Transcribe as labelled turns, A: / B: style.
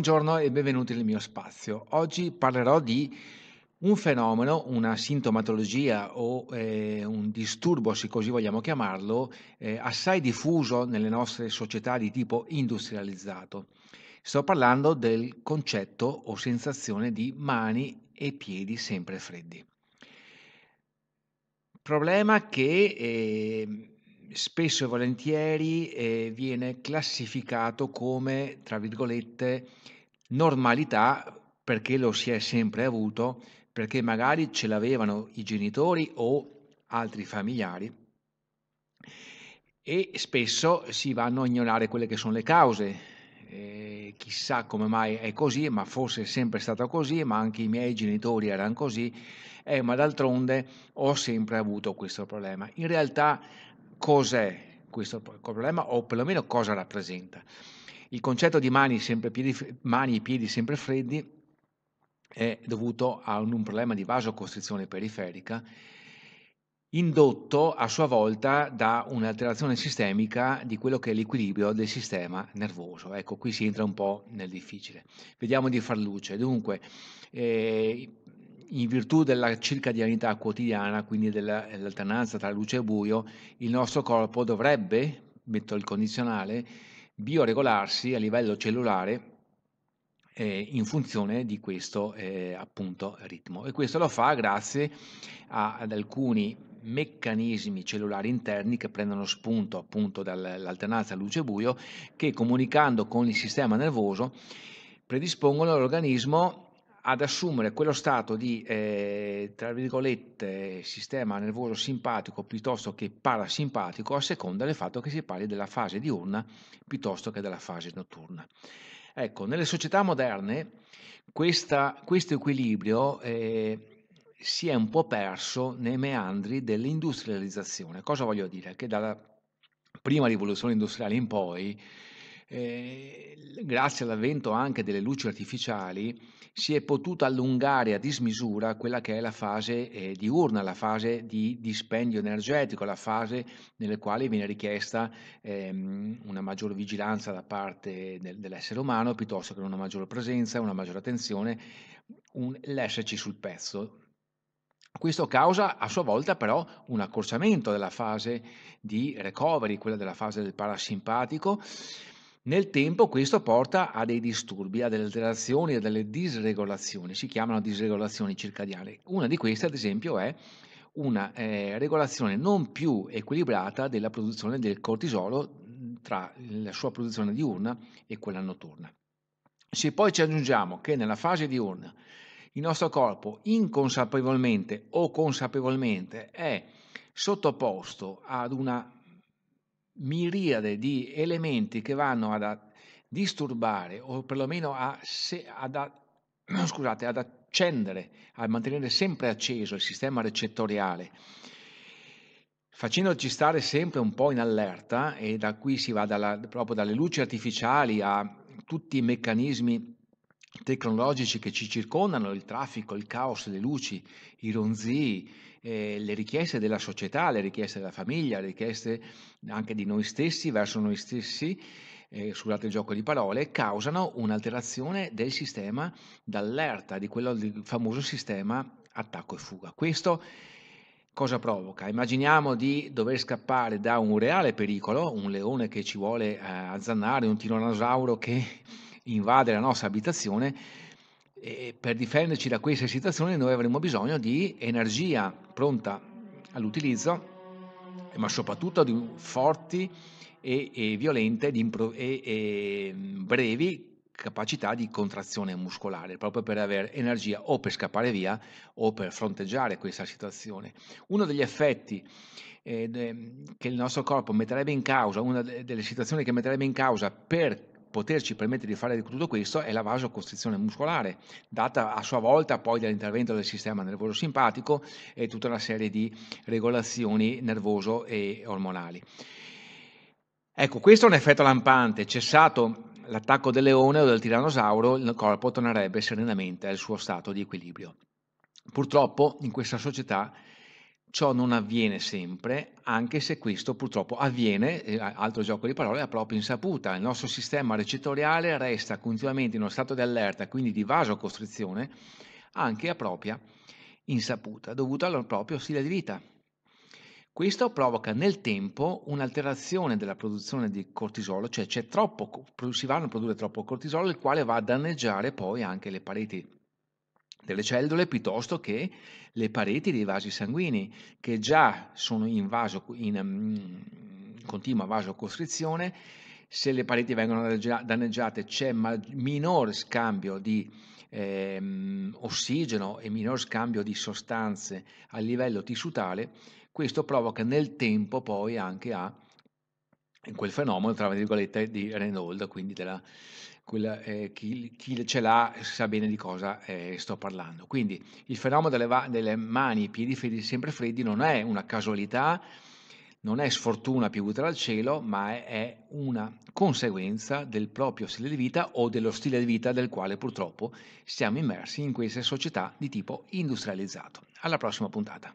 A: Buongiorno e benvenuti nel mio spazio. Oggi parlerò di un fenomeno, una sintomatologia o eh, un disturbo, se così vogliamo chiamarlo, eh, assai diffuso nelle nostre società di tipo industrializzato. Sto parlando del concetto o sensazione di mani e piedi sempre freddi. Problema che eh, spesso e volentieri eh, viene classificato come, tra virgolette, normalità perché lo si è sempre avuto, perché magari ce l'avevano i genitori o altri familiari e spesso si vanno a ignorare quelle che sono le cause. Eh, chissà come mai è così, ma forse è sempre stato così, ma anche i miei genitori erano così, eh, ma d'altronde ho sempre avuto questo problema. In realtà cos'è questo problema o perlomeno cosa rappresenta. Il concetto di mani, piedi, mani e piedi sempre freddi è dovuto a un, un problema di vasocostrizione periferica indotto a sua volta da un'alterazione sistemica di quello che è l'equilibrio del sistema nervoso. Ecco, qui si entra un po' nel difficile. Vediamo di far luce. Dunque, eh, in virtù della circadianità quotidiana, quindi dell'alternanza tra luce e buio, il nostro corpo dovrebbe, metto il condizionale, bioregolarsi a livello cellulare eh, in funzione di questo eh, appunto ritmo. E questo lo fa grazie a, ad alcuni meccanismi cellulari interni che prendono spunto appunto dall'alternanza luce-buio che comunicando con il sistema nervoso predispongono l'organismo ad assumere quello stato di, eh, tra virgolette, sistema nervoso simpatico piuttosto che parasimpatico a seconda del fatto che si parli della fase diurna piuttosto che della fase notturna. Ecco, nelle società moderne questa, questo equilibrio eh, si è un po' perso nei meandri dell'industrializzazione. Cosa voglio dire? Che dalla prima rivoluzione industriale in poi eh, grazie all'avvento anche delle luci artificiali, si è potuta allungare a dismisura quella che è la fase eh, diurna, la fase di dispendio energetico, la fase nella quale viene richiesta ehm, una maggiore vigilanza da parte del, dell'essere umano piuttosto che una maggiore presenza, una maggiore attenzione, un, l'esserci sul pezzo. Questo causa a sua volta però un accorciamento della fase di recovery, quella della fase del parasimpatico, nel tempo questo porta a dei disturbi, a delle alterazioni, a delle disregolazioni, si chiamano disregolazioni circadiane. Una di queste, ad esempio, è una eh, regolazione non più equilibrata della produzione del cortisolo tra la sua produzione diurna e quella notturna. Se poi ci aggiungiamo che nella fase diurna il nostro corpo inconsapevolmente o consapevolmente è sottoposto ad una miriade di elementi che vanno ad a disturbare o perlomeno a, se, ad, a, scusate, ad accendere, a mantenere sempre acceso il sistema recettoriale, facendoci stare sempre un po' in allerta e da qui si va dalla, proprio dalle luci artificiali a tutti i meccanismi tecnologici che ci circondano, il traffico, il caos, le luci, i ronzii, eh, le richieste della società, le richieste della famiglia, le richieste anche di noi stessi verso noi stessi, eh, scusate il gioco di parole, causano un'alterazione del sistema d'allerta, di quello del famoso sistema attacco e fuga. Questo cosa provoca? Immaginiamo di dover scappare da un reale pericolo, un leone che ci vuole eh, azzannare, un tiranosauro che invade la nostra abitazione, e per difenderci da queste situazioni noi avremo bisogno di energia pronta all'utilizzo, ma soprattutto di forti e, e violente e, e brevi capacità di contrazione muscolare, proprio per avere energia o per scappare via o per fronteggiare questa situazione. Uno degli effetti eh, che il nostro corpo metterebbe in causa, una delle situazioni che metterebbe in causa per poterci permettere di fare tutto questo è la vasocostrizione muscolare, data a sua volta poi dall'intervento del sistema nervoso simpatico e tutta una serie di regolazioni nervoso e ormonali. Ecco, questo è un effetto lampante, cessato l'attacco del leone o del tirannosauro, il corpo tornerebbe serenamente al suo stato di equilibrio. Purtroppo in questa società Ciò non avviene sempre, anche se questo purtroppo avviene, eh, altro gioco di parole, a propria insaputa. Il nostro sistema recettoriale resta continuamente in uno stato di allerta, quindi di vasocostrizione, anche a propria insaputa, dovuta al proprio stile di vita. Questo provoca nel tempo un'alterazione della produzione di cortisolo, cioè troppo, si vanno a produrre troppo cortisolo, il quale va a danneggiare poi anche le pareti delle cellule piuttosto che le pareti dei vasi sanguigni che già sono in, vaso, in, in mm, continua vasocostrizione. Se le pareti vengono danneggiate c'è ma, minor scambio di ehm, ossigeno e minor scambio di sostanze a livello tissutale, questo provoca nel tempo poi anche a in quel fenomeno, tra virgolette, di Reynolds, quindi della, quella, eh, chi, chi, ce l'ha sa bene di cosa eh, sto parlando. Quindi il fenomeno delle, va- delle mani, piedi freddi, sempre freddi non è una casualità, non è sfortuna piovuta dal cielo, ma è, è una conseguenza del proprio stile di vita o dello stile di vita del quale purtroppo siamo immersi in queste società di tipo industrializzato. Alla prossima puntata.